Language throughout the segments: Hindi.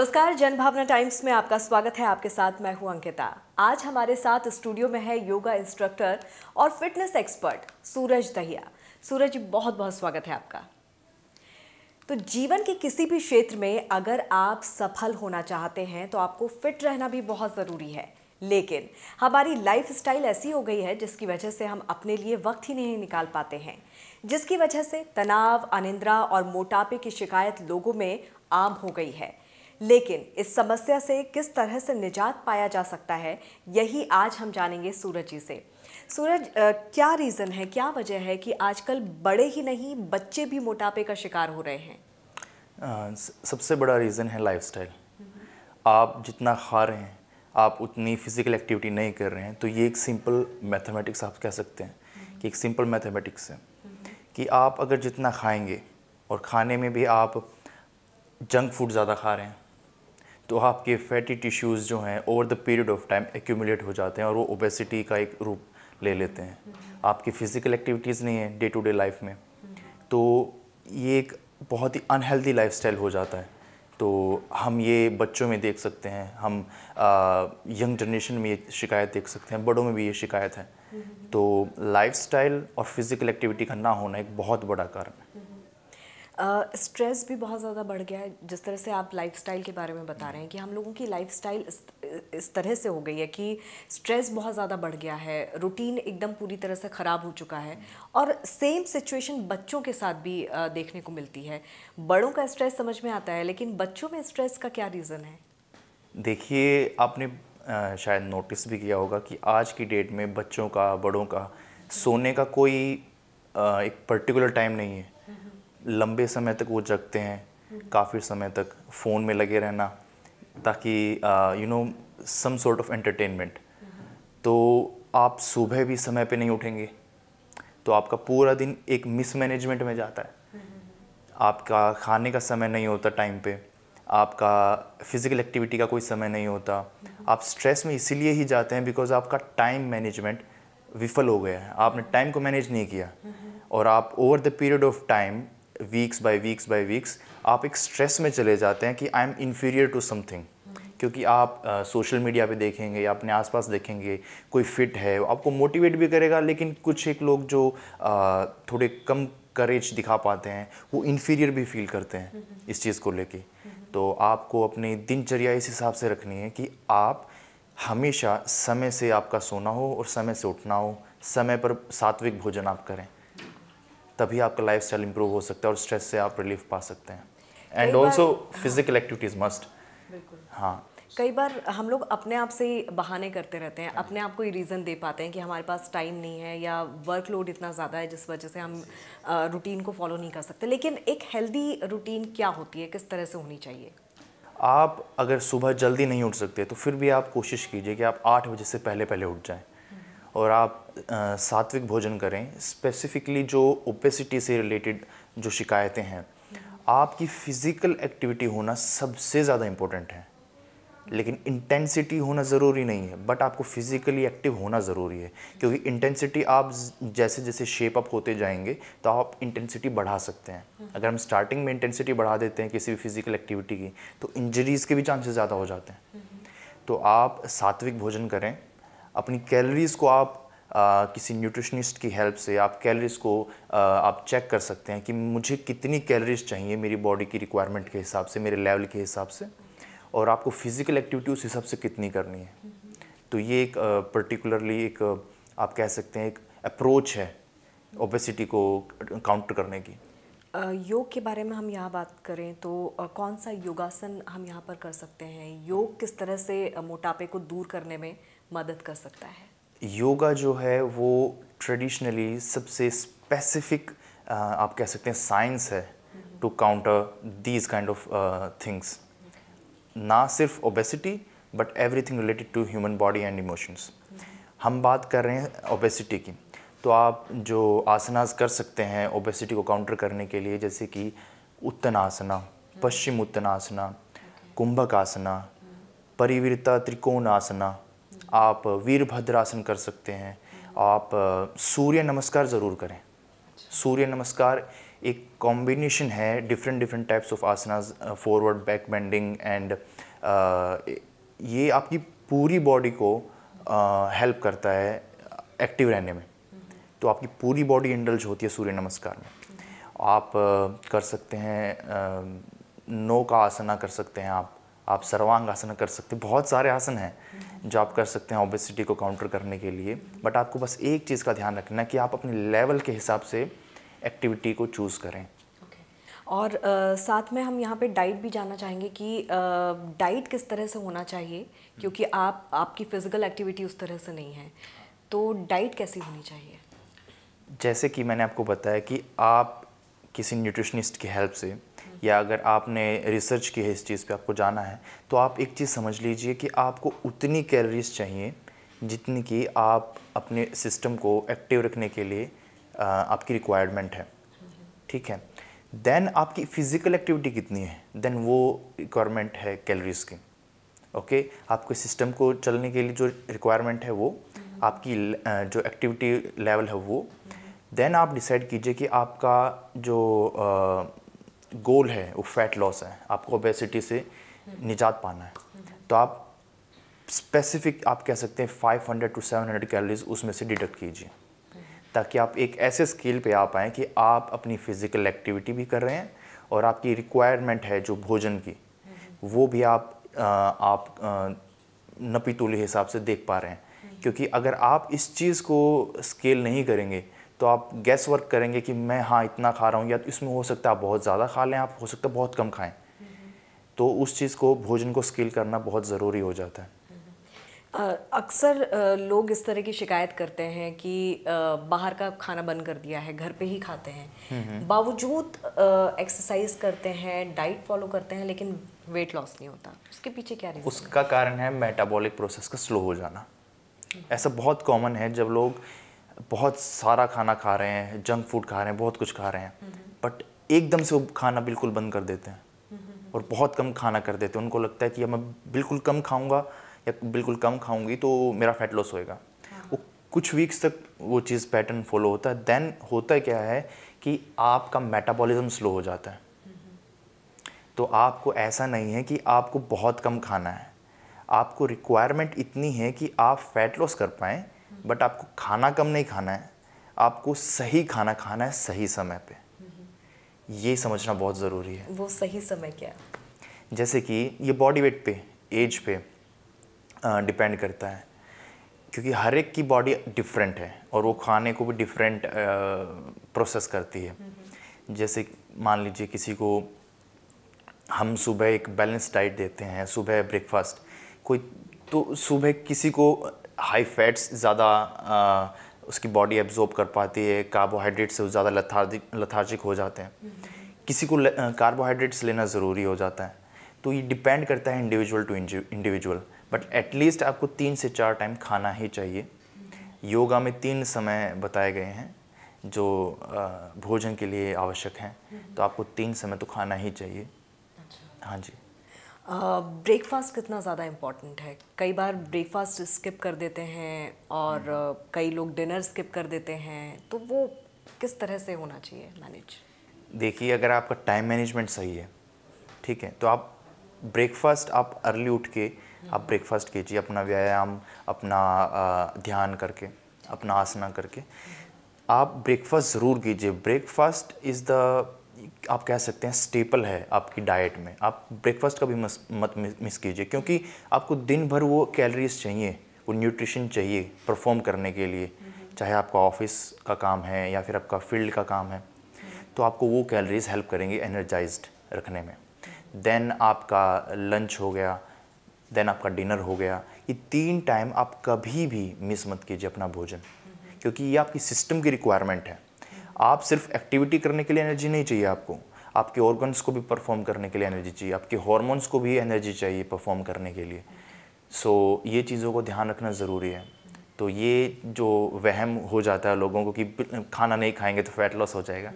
नमस्कार जनभावना टाइम्स में आपका स्वागत है आपके साथ मैं हूं अंकिता आज हमारे साथ स्टूडियो में है योगा इंस्ट्रक्टर और फिटनेस एक्सपर्ट सूरज दहिया सूरज जी बहुत बहुत स्वागत है आपका तो जीवन के किसी भी क्षेत्र में अगर आप सफल होना चाहते हैं तो आपको फिट रहना भी बहुत ज़रूरी है लेकिन हमारी लाइफ स्टाइल ऐसी हो गई है जिसकी वजह से हम अपने लिए वक्त ही नहीं निकाल पाते हैं जिसकी वजह से तनाव अनिंद्रा और मोटापे की शिकायत लोगों में आम हो गई है लेकिन इस समस्या से किस तरह से निजात पाया जा सकता है यही आज हम जानेंगे सूरज जी से सूरज आ, क्या रीज़न है क्या वजह है कि आजकल बड़े ही नहीं बच्चे भी मोटापे का शिकार हो रहे हैं आ, सबसे बड़ा रीज़न है लाइफस्टाइल आप जितना खा रहे हैं आप उतनी फिज़िकल एक्टिविटी नहीं कर रहे हैं तो ये एक सिंपल मैथमेटिक्स आप कह सकते हैं कि एक सिंपल मैथमेटिक्स है कि आप अगर जितना खाएंगे और खाने में भी आप जंक फूड ज़्यादा खा रहे हैं तो आपके फैटी टिश्यूज़ जो हैं over the period of time accumulate हो जाते हैं और वो ओबेसिटी का एक रूप ले लेते हैं आपकी फ़िज़िकल एक्टिविटीज़ नहीं है डे टू डे लाइफ में तो ये एक बहुत ही अनहेल्दी लाइफ हो जाता है तो हम ये बच्चों में देख सकते हैं हम आ, यंग जनरेशन में ये शिकायत देख सकते हैं बड़ों में भी ये शिकायत है तो लाइफस्टाइल और फिज़िकल एक्टिविटी का ना होना एक बहुत बड़ा कारण है स्ट्रेस uh, भी बहुत ज़्यादा बढ़ गया है जिस तरह से आप लाइफस्टाइल के बारे में बता रहे हैं कि हम लोगों की लाइफस्टाइल इस, इस तरह से हो गई है कि स्ट्रेस बहुत ज़्यादा बढ़ गया है रूटीन एकदम पूरी तरह से ख़राब हो चुका है और सेम सिचुएशन बच्चों के साथ भी देखने को मिलती है बड़ों का स्ट्रेस समझ में आता है लेकिन बच्चों में स्ट्रेस का क्या रीज़न है देखिए आपने शायद नोटिस भी किया होगा कि आज की डेट में बच्चों का बड़ों का सोने का कोई एक पर्टिकुलर टाइम नहीं है लंबे समय तक वो जगते हैं काफ़ी समय तक फ़ोन में लगे रहना ताकि you know some sort of entertainment तो आप सुबह भी समय पे नहीं उठेंगे तो आपका पूरा दिन एक मिसमैनेजमेंट में जाता है आपका खाने का समय नहीं होता टाइम पे आपका फिज़िकल एक्टिविटी का कोई समय नहीं होता आप स्ट्रेस में इसीलिए ही जाते हैं बिकॉज आपका टाइम मैनेजमेंट विफल हो गया है आपने टाइम को मैनेज नहीं किया और आप over the period of time weeks by weeks by weeks आप एक स्ट्रेस में चले जाते हैं कि I am inferior to something क्योंकि आप सोशल मीडिया पे देखेंगे या अपने आसपास देखेंगे कोई फिट है आपको मोटिवेट भी करेगा लेकिन कुछ एक लोग जो आ, थोड़े कम करेज दिखा पाते हैं वो इन्फीरियर भी फील करते हैं हम्म। इस चीज़ को लेके हम्म। तो आपको अपनी दिनचर्या इस हिसाब से रखनी है कि आप हमेशा समय से आपका सोना हो और समय से उठना हो समय पर सात्विक भोजन आप करें तभी आपका लाइफ स्टाइल इम्प्रूव हो सकता है और स्ट्रेस से आप रिलीफ पा सकते हैं and also physical activities must हाँ कई बार हम लोग अपने आप से ही बहाने करते रहते हैं अपने आप को ही रीज़न दे पाते हैं कि हमारे पास टाइम नहीं है या वर्कलोड इतना ज़्यादा है जिस वजह से हम रूटीन को फॉलो नहीं कर सकते लेकिन एक हेल्दी रूटीन क्या होती है किस तरह से होनी चाहिए आप अगर सुबह जल्दी नहीं उठ सकते तो फिर भी आप कोशिश कीजिए कि आप आठ बजे से पहले पहले उठ जाएँ और आप सात्विक भोजन करें स्पेसिफिकली जो ओपेसिटी से रिलेटेड जो शिकायतें हैं आपकी फ़िज़िकल एक्टिविटी होना सबसे ज़्यादा इम्पोर्टेंट है लेकिन इंटेंसिटी होना ज़रूरी नहीं है बट आपको फिज़िकली एक्टिव होना ज़रूरी है क्योंकि इंटेंसिटी आप जैसे जैसे शेप अप होते जाएंगे तो आप इंटेंसिटी बढ़ा सकते हैं अगर हम स्टार्टिंग में इंटेंसिटी बढ़ा देते हैं किसी भी फिज़िकल एक्टिविटी की तो इंजरीज़ के भी चांसेस ज़्यादा हो जाते हैं तो आप सात्विक भोजन करें अपनी कैलोरीज़ को आप आ, किसी न्यूट्रिशनिस्ट की हेल्प से आप कैलोरीज़ को आ, आप चेक कर सकते हैं कि मुझे कितनी कैलोरीज चाहिए मेरी बॉडी की रिक्वायरमेंट के हिसाब से मेरे लेवल के हिसाब से और आपको फिज़िकल एक्टिविटी उस हिसाब से कितनी करनी है तो ये एक पर्टिकुलरली एक आप कह सकते हैं एक अप्रोच है ओबेसिटी को काउंटर करने की योग के बारे में हम यहाँ बात करें तो कौन सा योगासन हम यहाँ पर कर सकते हैं योग किस तरह से मोटापे को दूर करने में मदद कर सकता है योगा जो है वो ट्रेडिशनली सबसे स्पेसिफिक आप कह सकते हैं साइंस है to counter these kind of things ना सिर्फ obesity but everything related to human body and emotions हम बात कर रहे हैं ओबेसिटी की तो आप जो आसनाज कर सकते हैं ओबेसिटी को काउंटर करने के लिए जैसे कि उत्तन आसना पश्चिम उत्तन आसना कुंभक आसना परिवृता त्रिकोण आसना आप वीरभद्रासन कर सकते हैं आप सूर्य नमस्कार ज़रूर करें सूर्य नमस्कार एक कॉम्बिनेशन है different different types of asanas forward back bending and ये आपकी पूरी बॉडी को हेल्प uh, करता है एक्टिव रहने में तो आपकी पूरी बॉडी इंडल्ज होती है सूर्य नमस्कार में आप uh, कर सकते हैं uh, नो का आसना कर सकते हैं आप आप सर्वांग आसन कर सकते हैं बहुत सारे आसन हैं जो आप कर सकते हैं ओबेसिटी को काउंटर करने के लिए बट आपको बस एक चीज़ का ध्यान रखना कि आप अपने लेवल के हिसाब से एक्टिविटी को चूज़ करें और आ, साथ में हम यहाँ पे डाइट भी जानना चाहेंगे कि डाइट किस तरह से होना चाहिए क्योंकि आप आपकी फ़िज़िकल एक्टिविटी उस तरह से नहीं है तो डाइट कैसी होनी चाहिए जैसे कि मैंने आपको बताया कि आप किसी न्यूट्रिशनिस्ट की हेल्प से या अगर आपने रिसर्च की है इस चीज़ पे आपको जाना है तो आप एक चीज़ समझ लीजिए कि आपको उतनी कैलोरीज चाहिए जितनी कि आप अपने सिस्टम को एक्टिव रखने के लिए आपकी रिक्वायरमेंट है ठीक है देन आपकी फ़िज़िकल एक्टिविटी कितनी है देन वो रिक्वायरमेंट है कैलोरीज़ की ओके आपके सिस्टम को चलने के लिए जो रिक्वायरमेंट है वो आपकी जो एक्टिविटी लेवल है वो देन आप डिसाइड कीजिए कि आपका जो गोल है वो फैट लॉस है आपको ओबेसिटी से निजात पाना है तो आप स्पेसिफिक आप कह सकते हैं 500 टू 700 कैलोरीज उसमें से डिडक्ट कीजिए ताकि आप एक ऐसे स्केल पे आ पाएँ कि आप अपनी फिज़िकल एक्टिविटी भी कर रहे हैं और आपकी रिक्वायरमेंट है जो भोजन की वो भी आप आ, आप नपीतुल हिसाब से देख पा रहे हैं क्योंकि अगर आप इस चीज़ को स्केल नहीं करेंगे तो आप गैस वर्क करेंगे कि मैं हाँ इतना खा रहा हूँ या इसमें हो सकता है आप बहुत ज़्यादा खा लें आप हो सकता है बहुत कम खाएं तो उस चीज़ को भोजन को स्किल करना बहुत ज़रूरी हो जाता है अक्सर लोग इस तरह की शिकायत करते हैं कि बाहर का खाना बंद कर दिया है घर पे ही खाते हैं हम्म, हम्म। बावजूद एक्सरसाइज करते हैं डाइट फॉलो करते हैं लेकिन वेट लॉस नहीं होता उसके पीछे क्या रीज़न उसका है? कारण है मेटाबॉलिक प्रोसेस का स्लो हो जाना ऐसा बहुत कॉमन है जब लोग बहुत सारा खाना खा रहे हैं जंक फूड खा रहे हैं बहुत कुछ खा रहे हैं बट एकदम से वो खाना बिल्कुल बंद कर देते हैं और बहुत कम खाना कर देते हैं उनको लगता है कि मैं बिल्कुल कम खाऊंगा या बिल्कुल कम खाऊंगी तो मेरा फैट लॉस होएगा हाँ। वो कुछ वीक्स तक वो चीज़ पैटर्न फॉलो होता है देन होता क्या है कि आपका मेटाबॉलिज्म स्लो हो जाता है तो आपको ऐसा नहीं है कि आपको बहुत कम खाना है आपको रिक्वायरमेंट इतनी है कि आप फैट लॉस कर पाएँ बट आपको खाना कम नहीं खाना है आपको सही खाना खाना है सही समय पे ये समझना बहुत ज़रूरी है वो सही समय क्या है जैसे कि ये बॉडी वेट पे एज पे डिपेंड करता है क्योंकि हर एक की बॉडी डिफरेंट है और वो खाने को भी डिफरेंट प्रोसेस करती है जैसे मान लीजिए किसी को हम सुबह एक बैलेंस डाइट देते हैं सुबह ब्रेकफास्ट कोई तो सुबह किसी को हाई फैट्स ज़्यादा उसकी बॉडी एब्जॉर्ब कर पाती है कार्बोहाइड्रेट से ज़्यादा लथार्जिक लथार्जिक हो जाते हैं हम्म। किसी को कार्बोहाइड्रेट्स लेना ज़रूरी हो जाता है तो ये डिपेंड करता है individual to individual but at least आपको तीन से चार टाइम खाना ही चाहिए योगा में तीन समय बताए गए हैं जो भोजन के लिए आवश्यक हैं हम्म। तो आपको तीन समय तो खाना ही चाहिए अच्छा। हाँ जी ब्रेकफास्ट कितना ज़्यादा इम्पॉर्टेंट है कई बार ब्रेकफास्ट स्किप कर देते हैं और uh, कई लोग डिनर स्किप कर देते हैं तो वो किस तरह से होना चाहिए मैनेज देखिए अगर आपका टाइम मैनेजमेंट सही है ठीक है तो आप ब्रेकफास्ट आप अर्ली उठ के हम्म। आप ब्रेकफास्ट कीजिए अपना व्यायाम अपना ध्यान करके अपना आसना करके हम्म। आप ब्रेकफास्ट ज़रूर कीजिए ब्रेकफास्ट इज़ द आप कह सकते हैं स्टेपल है आपकी डाइट में आप ब्रेकफास्ट का भी मस, मत मिस कीजिए क्योंकि आपको दिन भर वो कैलोरीज चाहिए वो न्यूट्रिशन चाहिए परफॉर्म करने के लिए चाहे आपका ऑफिस का काम है या फिर आपका फील्ड का काम है तो आपको वो कैलोरीज हेल्प करेंगे एनर्जाइज रखने में देन आपका लंच हो गया देन आपका डिनर हो गया ये तीन टाइम आप कभी भी मिस मत कीजिए अपना भोजन क्योंकि ये आपकी सिस्टम की रिक्वायरमेंट है आप सिर्फ एक्टिविटी करने के लिए एनर्जी नहीं चाहिए आपको आपके ऑर्गन्स को भी परफॉर्म करने के लिए एनर्जी चाहिए आपके हॉर्मोन्स को भी एनर्जी चाहिए परफॉर्म करने के लिए सो so, ये चीज़ों को ध्यान रखना ज़रूरी है तो ये जो वहम हो जाता है लोगों को कि खाना नहीं खाएंगे तो फैट लॉस हो जाएगा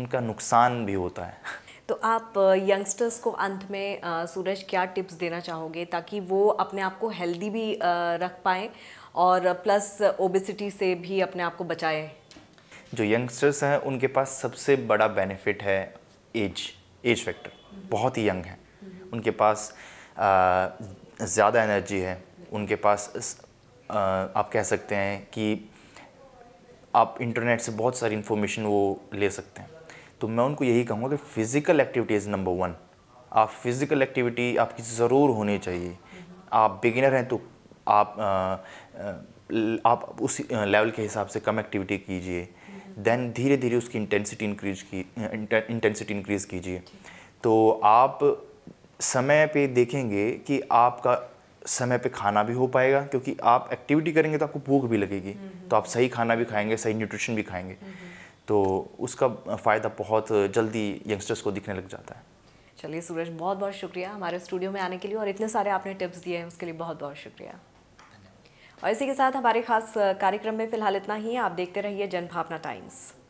उनका नुकसान भी होता है तो आप यंगस्टर्स को अंत में सूरज क्या टिप्स देना चाहोगे ताकि वो अपने आप को हेल्दी भी रख पाएँ और प्लस ओबेसिटी से भी अपने आप को बचाएँ जो यंगस्टर्स हैं उनके पास सबसे बड़ा बेनिफिट है एज एज फैक्टर बहुत ही यंग हैं उनके पास ज़्यादा एनर्जी है उनके पास आ, आप कह सकते हैं कि आप इंटरनेट से बहुत सारी इन्फॉर्मेशन वो ले सकते हैं तो मैं उनको यही कहूँगा कि physical activity is number one आप फिज़िकल एक्टिविटी आपकी ज़रूर होनी चाहिए आप बिगिनर हैं तो आप आ, आ, आप उस लेवल के हिसाब से कम एक्टिविटी कीजिए देन धीरे धीरे उसकी इंटेंसिटी इंक्रीज की इंटेंसिटी इंक्रीज कीजिए तो आप समय पे देखेंगे कि आपका समय पे खाना भी हो पाएगा क्योंकि आप एक्टिविटी करेंगे तो आपको भूख भी लगेगी हम्म, हम्म। तो आप सही खाना भी खाएंगे सही न्यूट्रिशन भी खाएंगे हम्म, तो उसका फ़ायदा बहुत जल्दी यंगस्टर्स को दिखने लग जाता है चलिए सूरज बहुत बहुत शुक्रिया हमारे स्टूडियो में आने के लिए और इतने सारे आपने टिप्स दिए हैं उसके लिए बहुत बहुत शुक्रिया और इसी के साथ हमारे खास कार्यक्रम में फिलहाल इतना ही आप देखते रहिए जनभावना टाइम्स